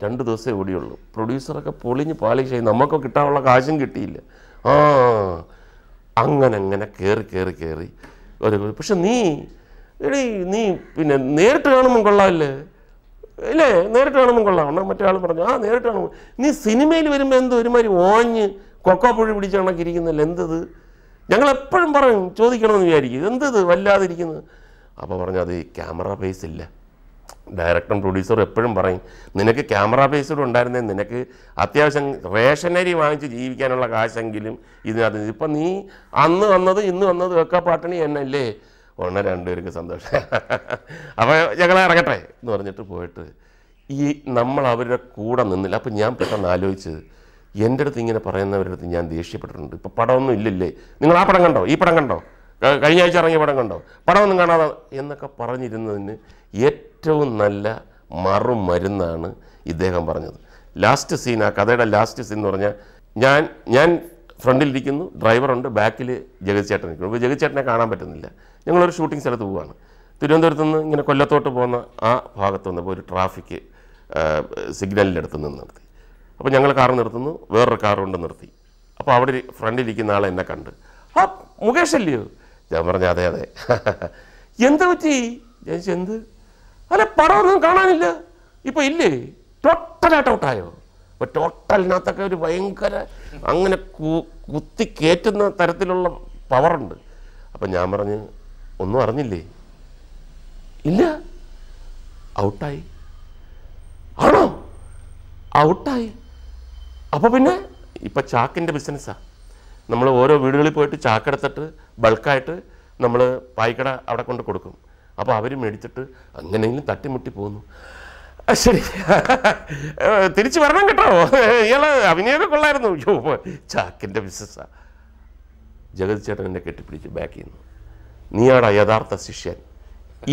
രണ്ട് ദിവസമേ ഓടിയുള്ളൂ പ്രൊഡ്യൂസറൊക്കെ പൊളിഞ്ഞ് പാലിഷായി നമുക്ക് കിട്ടാനുള്ള കാശും കിട്ടിയില്ല ആ അങ്ങനെ അങ്ങനെ കയറി കയറി കയറി ഒരു പക്ഷെ നീ എടി നീ പിന്നെ നേരിട്ട് കാണുമ്പോൾ കൊള്ളാമല്ലേ ഇല്ലേ നേരിട്ട് കാണുമ്പോൾ കൊള്ളാം മറ്റേ ആൾ പറഞ്ഞു ആ നേരിട്ട് കാണുമ്പോൾ നീ സിനിമയിൽ വരുമ്പോൾ എന്തോ ഒരുമാതിരി ഓഞ്ഞ് കൊക്കപ്പുഴി പിടിച്ച കണക്കിരിക്കുന്നല്ലോ എന്തത് ഞങ്ങൾ എപ്പോഴും പറയും ചോദിക്കണമെന്ന് വിചാരിക്കും എന്ത് ഇത് വല്ലാതിരിക്കുന്നത് അപ്പോൾ പറഞ്ഞു അത് ക്യാമറ ബേസ് ഇല്ല ഡയറക്ടറും പ്രൊഡ്യൂസറും എപ്പോഴും പറയും നിനക്ക് ക്യാമറ ബേസ്ഡ് ഉണ്ടായിരുന്നേ നിനക്ക് അത്യാവശ്യം റേഷനരി വാങ്ങിച്ച് ജീവിക്കാനുള്ള കാശെങ്കിലും ഇതിനകത്ത് ഇപ്പം നീ അന്ന് വന്നത് ഇന്ന് വന്നത് ഒക്കെ പാട്ടണി എന്നല്ലേ ഉടനെ രണ്ടുപേർക്ക് സന്തോഷം അപ്പോൾ ഞങ്ങൾ ഇറങ്ങട്ടെ എന്ന് പറഞ്ഞിട്ട് പോയിട്ട് ഈ നമ്മൾ അവരുടെ കൂടെ നിന്നില്ല അപ്പം ഞാൻ പെട്ടെന്ന് ആലോചിച്ചത് എൻ്റെ അടുത്ത് ഇങ്ങനെ പറയുന്നവരുടെ അടുത്ത് ഞാൻ ദേഷ്യപ്പെട്ടിട്ടുണ്ട് ഇപ്പോൾ പടമൊന്നും ഇല്ലല്ലേ നിങ്ങൾ ആ പടം കണ്ടോ ഈ പടം കണ്ടോ കഴിഞ്ഞ ആഴ്ച ഇറങ്ങിയ പടം കണ്ടോ പടമൊന്നും കാണാതെ എന്നൊക്കെ പറഞ്ഞിരുന്നതിന് ഏറ്റവും നല്ല മറുമരുന്നാണ് ഇദ്ദേഹം പറഞ്ഞത് ലാസ്റ്റ് സീൻ ആ കഥയുടെ ലാസ്റ്റ് സീൻ എന്ന് പറഞ്ഞാൽ ഞാൻ ഞാൻ ഫ്രണ്ടിലിരിക്കുന്നു ഡ്രൈവറുണ്ട് ബാക്കിൽ ജഗതിച്ചേട്ടൻ നിൽക്കുന്നു അപ്പോൾ ജഗതിച്ചേട്ടനെ കാണാൻ പറ്റുന്നില്ല ഞങ്ങളൊരു ഷൂട്ടിംഗ് സ്ഥലത്ത് പോവാണ് തിരുവനന്തപുരത്ത് നിന്ന് ഇങ്ങനെ കൊല്ലത്തോട്ട് പോകുന്ന ആ ഭാഗത്തു നിന്ന് ഒരു ട്രാഫിക് സിഗ്നലിൻ്റെ അടുത്ത് നിന്ന് നിർത്തി അപ്പോൾ ഞങ്ങൾ കാർ നിർത്തുന്നു വേറൊരു കാർ കൊണ്ട് നിർത്തി അപ്പോൾ അവിടെ ഫ്രണ്ടിലിരിക്കുന്ന ആളെ എന്നെ കണ്ട് ആ മുകേഷ് അല്ലയോ ഞാൻ പറഞ്ഞു അതെ അതെ എന്ത് പറ്റി ഞാൻ എന്ത് അല്ല പടമൊന്നും കാണാനില്ല ഇപ്പോൾ ഇല്ലേ ടോട്ടലായിട്ട് ഔട്ടായോ അപ്പോൾ ടോട്ടലിനകത്തൊക്കെ ഒരു ഭയങ്കര അങ്ങനെ കുത്തി കയറ്റുന്ന തരത്തിലുള്ള പവറുണ്ട് അപ്പം ഞാൻ പറഞ്ഞ് ഒന്നും അറിഞ്ഞില്ലേ ഇല്ല ഔട്ടായി ആണോ ഔട്ടായി അപ്പോൾ പിന്നെ ഇപ്പം ചാക്കിൻ്റെ ബിസിനസ്സാണ് നമ്മൾ ഓരോ വീടുകളിൽ പോയിട്ട് ചാക്കെടുത്തിട്ട് ബൾക്കായിട്ട് നമ്മൾ പായ്ക്കട അവിടെ കൊണ്ട് കൊടുക്കും അപ്പോൾ അവർ മേടിച്ചിട്ട് അങ്ങനെയെങ്കിലും തട്ടിമുട്ടി പോകുന്നു ശരി തിരിച്ചു വരണം കേട്ടോ ഇയാൾ അഭിനയൊക്കെ കൊള്ളായിരുന്നു ചാക്കിൻ്റെ ബിസിനസ്സാണ് ജഗത് ചേട്ടൻ എന്നെ കെട്ടിപ്പിടിച്ച് ബാക്ക് ചെയ്യുന്നു നീയാടാ യഥാർത്ഥ ശിഷ്യൻ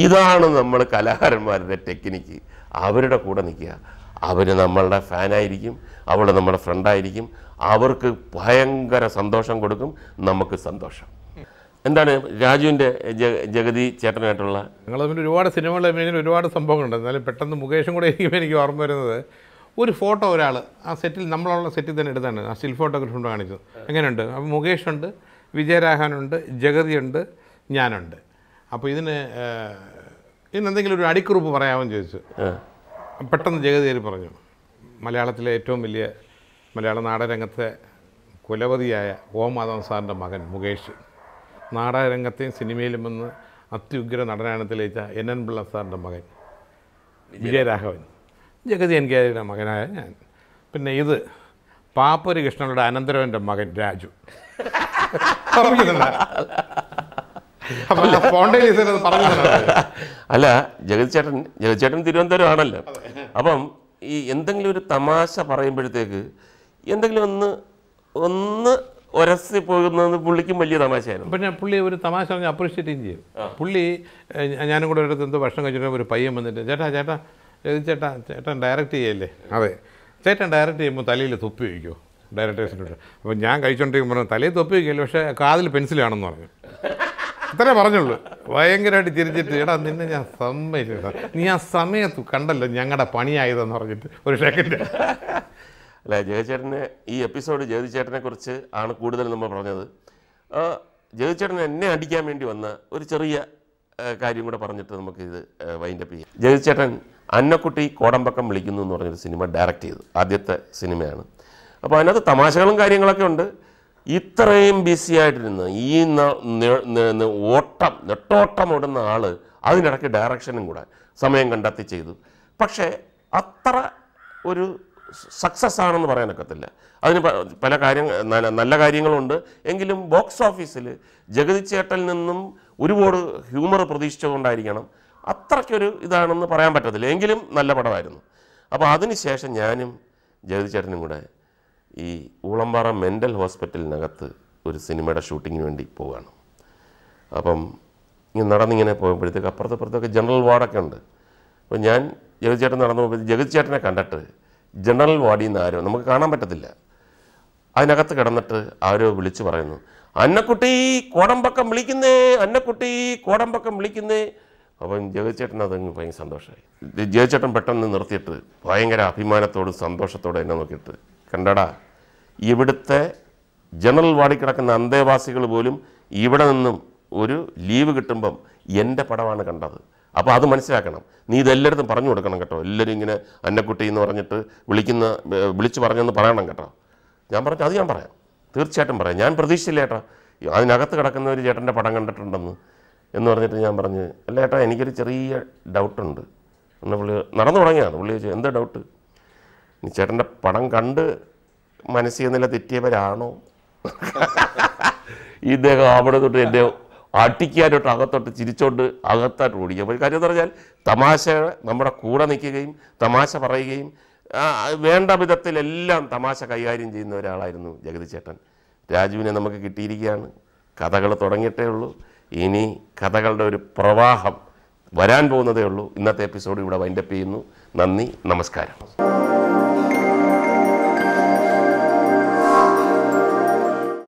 ഇതാണ് നമ്മൾ കലാകാരന്മാരുടെ ടെക്നിക്ക് അവരുടെ കൂടെ നിൽക്കുക അവർ നമ്മളുടെ ഫാനായിരിക്കും അവൾ നമ്മുടെ ഫ്രണ്ടായിരിക്കും അവർക്ക് ഭയങ്കര സന്തോഷം കൊടുക്കും നമുക്ക് സന്തോഷം എന്താണ് രാജുവിൻ്റെ ജഗതി ചേട്ടനായിട്ടുള്ള ഞങ്ങൾ തമ്മിൽ ഒരുപാട് സിനിമകളിൽ ഒരുപാട് സംഭവങ്ങളുണ്ട് എന്നാലും പെട്ടെന്ന് മുകേഷും കൂടെ ഇരിക്കുമ്പോൾ എനിക്ക് ഓർമ്മ വരുന്നത് ഒരു ഫോട്ടോ ഒരാൾ ആ സെറ്റിൽ നമ്മളുള്ള സെറ്റിൽ തന്നെ എടുത്താണ് ആ സ്റ്റിൽ ഫോട്ടോഗ്രാഫി കൊണ്ട് കാണിച്ചത് എങ്ങനെയുണ്ട് അപ്പോൾ മുകേഷുണ്ട് വിജയരാഘവനുണ്ട് ജഗതിയുണ്ട് ഞാനുണ്ട് അപ്പോൾ ഇതിന് എന്തെങ്കിലും ഒരു അടിക്കുറിപ്പ് പറയാമെന്ന് ചോദിച്ചു പെട്ടെന്ന് ജഗതിയേരി പറഞ്ഞു മലയാളത്തിലെ ഏറ്റവും വലിയ മലയാള നാടകരംഗത്തെ കുലപതിയായ ഓം മാധവൻ സാറിൻ്റെ മകൻ മുകേഷ് നാടകരംഗത്തെയും സിനിമയിലും വന്ന് അത്യുഗ്ര നടനാണ് തെളിയിച്ച എൻ എൻ പിള്ള സാറിൻ്റെ മകൻ വിജയരാഘവൻ ജഗതി എൻ എൻകേരിയുടെ മകനായ ഞാൻ പിന്നെ ഇത് പാപ്പൂരി കൃഷ്ണനുടെ അനന്തരവൻ്റെ മകൻ രാജു അല്ല ജഗതിച്ചേട്ടൻ ജഗതിച്ചേട്ടൻ തിരുവനന്തപുരം ആണല്ലോ അപ്പം ഈ എന്തെങ്കിലും ഒരു തമാശ പറയുമ്പോഴത്തേക്ക് എന്തെങ്കിലും ഒന്ന് ഒന്ന് ഒരസി പോകുന്നത് പുള്ളിക്കും വലിയ തമാശയായിരുന്നു പിന്നെ പുള്ളി ഒരു തമാശ പറഞ്ഞ് അപ്രീഷിയേറ്റ് ചെയ്യും പുള്ളി ഞാനും കൂടെ ഒരു എന്തോ ഭക്ഷണം കഴിച്ചിട്ട് ഒരു പയ്യൻ വന്നിട്ട് ചേട്ടാ ചേട്ടാ ചേട്ടാ ചേട്ടൻ ഡയറക്റ്റ് ചെയ്യല്ലേ അതെ ചേട്ടൻ ഡയറക്റ്റ് ചെയ്യുമ്പോൾ തലയിൽ തൊപ്പി വയ്ക്കുമോ ഡയറക്ടേഴ്സിനോട് അപ്പോൾ ഞാൻ കഴിച്ചോണ്ടിരിക്കുമ്പോൾ തലയിൽ തൊപ്പി വയ്ക്കുമല്ലോ പക്ഷേ കാതിൽ പെൻസിലാണെന്ന് പറഞ്ഞു ഇത്രേ പറഞ്ഞുള്ളൂ ഭയങ്കരമായിട്ട് ചിരിച്ചിട്ട് എടാ നിന്നെ ഞാൻ സമ്മതിച്ചു നീ ആ സമയത്ത് കണ്ടല്ലോ ഞങ്ങളുടെ പണിയായതെന്ന് പറഞ്ഞിട്ട് ഒരു സെക്കൻഡ് അല്ല ജയചേട്ടനെ ഈ എപ്പിസോഡ് ജയതിച്ചേട്ടനെ കുറിച്ച് ആണ് കൂടുതൽ നമ്മൾ പറഞ്ഞത് ജയചേട്ടൻ എന്നെ അടിക്കാൻ വേണ്ടി വന്ന ഒരു ചെറിയ കാര്യം കൂടെ പറഞ്ഞിട്ട് നമുക്ക് ഇത് വൈൻഡപ്പ് ചെയ്യാം ജയചേട്ടൻ അന്നക്കുട്ടി കോടമ്പക്കം വിളിക്കുന്നു എന്ന് പറഞ്ഞൊരു സിനിമ ഡയറക്റ്റ് ചെയ്തു ആദ്യത്തെ സിനിമയാണ് അപ്പോൾ അതിനകത്ത് തമാശകളും കാര്യങ്ങളൊക്കെ ഉണ്ട് ഇത്രയും ബിസി ആയിട്ടിരുന്ന് ഈ ഓട്ടം നെട്ടോട്ടം ഇടുന്ന ആൾ അതിനിടയ്ക്ക് ഡയറക്ഷനും കൂടെ സമയം കണ്ടെത്തി ചെയ്തു പക്ഷേ അത്ര ഒരു സക്സസ് ആണെന്ന് പറയാനൊക്കത്തില്ല അതിന് പല കാര്യങ്ങൾ നല്ല കാര്യങ്ങളുണ്ട് എങ്കിലും ബോക്സ് ഓഫീസിൽ ജഗതി ചേട്ടൽ നിന്നും ഒരുപാട് ഹ്യൂമർ പ്രതീക്ഷിച്ചുകൊണ്ടായിരിക്കണം അത്രയ്ക്കൊരു ഇതാണെന്ന് പറയാൻ പറ്റത്തില്ല എങ്കിലും നല്ല പടമായിരുന്നു അപ്പോൾ അതിനുശേഷം ഞാനും ജഗതി ചേട്ടനും കൂടെ ഈ ഊളമ്പാറ മെൻ്റൽ ഹോസ്പിറ്റലിനകത്ത് ഒരു സിനിമയുടെ ഷൂട്ടിങ്ങിന് വേണ്ടി പോവുകയാണ് അപ്പം ഇങ്ങനെ നടന്നിങ്ങനെ പോകുമ്പോഴത്തേക്ക് അപ്പുറത്ത് അപ്പുറത്തൊക്കെ ജനറൽ വാർഡൊക്കെ ഉണ്ട് അപ്പോൾ ഞാൻ ജഗത് ചേട്ടൻ നടന്നു പോകുമ്പോൾ ജഗത് ചേട്ടനെ കണ്ടിട്ട് ജനറൽ വാർഡിൽ നിന്ന് ആരോ നമുക്ക് കാണാൻ പറ്റത്തില്ല അതിനകത്ത് കിടന്നിട്ട് ആരോ വിളിച്ചു പറയുന്നു അന്നക്കുട്ടി കോടമ്പക്കം വിളിക്കുന്നേ അന്നക്കുട്ടി കോടമ്പക്കം വിളിക്കുന്നേ അപ്പം ജഗചേട്ടൻ അതങ്ങ് ഭയങ്കര സന്തോഷമായി ജഗചേട്ടൻ പെട്ടെന്ന് നിർത്തിയിട്ട് ഭയങ്കര അഭിമാനത്തോടും സന്തോഷത്തോടെ എന്നെ നോക്കിയിട്ട് കണ്ടടാ ഇവിടുത്തെ ജനറൽ വാർഡിൽ കിടക്കുന്ന അന്തേവാസികൾ പോലും ഇവിടെ നിന്നും ഒരു ലീവ് കിട്ടുമ്പം എൻ്റെ പടമാണ് കണ്ടത് അപ്പോൾ അത് മനസ്സിലാക്കണം നീ ഇതെല്ലായിടത്തും പറഞ്ഞു കൊടുക്കണം കേട്ടോ എല്ലാവരും ഇങ്ങനെ അന്നക്കുട്ടി എന്ന് പറഞ്ഞിട്ട് വിളിക്കുന്ന വിളിച്ച് പറഞ്ഞെന്ന് പറയണം കേട്ടോ ഞാൻ പറഞ്ഞു അത് ഞാൻ പറയാം തീർച്ചയായിട്ടും പറയാം ഞാൻ പ്രതീക്ഷിച്ചില്ല ചേട്ടാ അതിനകത്ത് കിടക്കുന്ന ഒരു ചേട്ടൻ്റെ പടം കണ്ടിട്ടുണ്ടെന്ന് എന്ന് പറഞ്ഞിട്ട് ഞാൻ പറഞ്ഞു അല്ല ചേട്ടാ എനിക്കൊരു ചെറിയ ഡൗട്ടുണ്ട് എന്നാൽ പുള്ളി നടന്നു തുടങ്ങിയാണ് പുള്ളി ചോദിച്ചു എന്താ ഡൗട്ട് ചേട്ടൻ്റെ പടം കണ്ട് മനസ്സിൽ നില തെറ്റിയവരാണോ ഇദ്ദേഹം അവിടെ തൊട്ട് എന്നെ അടിക്കാനോട്ട് അകത്തോട്ട് ചിരിച്ചോണ്ട് അകത്തായിട്ട് ഓടിക്കുക ഒരു കാര്യം എന്ന് പറഞ്ഞാൽ തമാശ നമ്മുടെ കൂടെ നിൽക്കുകയും തമാശ പറയുകയും വേണ്ട വിധത്തിലെല്ലാം തമാശ കൈകാര്യം ചെയ്യുന്ന ഒരാളായിരുന്നു ജഗതി ചേട്ടൻ രാജുവിനെ നമുക്ക് കിട്ടിയിരിക്കുകയാണ് കഥകൾ തുടങ്ങിയിട്ടേ ഉള്ളൂ ഇനി കഥകളുടെ ഒരു പ്രവാഹം വരാൻ പോകുന്നതേ ഉള്ളൂ ഇന്നത്തെ എപ്പിസോഡ് ഇവിടെ വൈൻഡപ്പ് ചെയ്യുന്നു നന്ദി നമസ്കാരം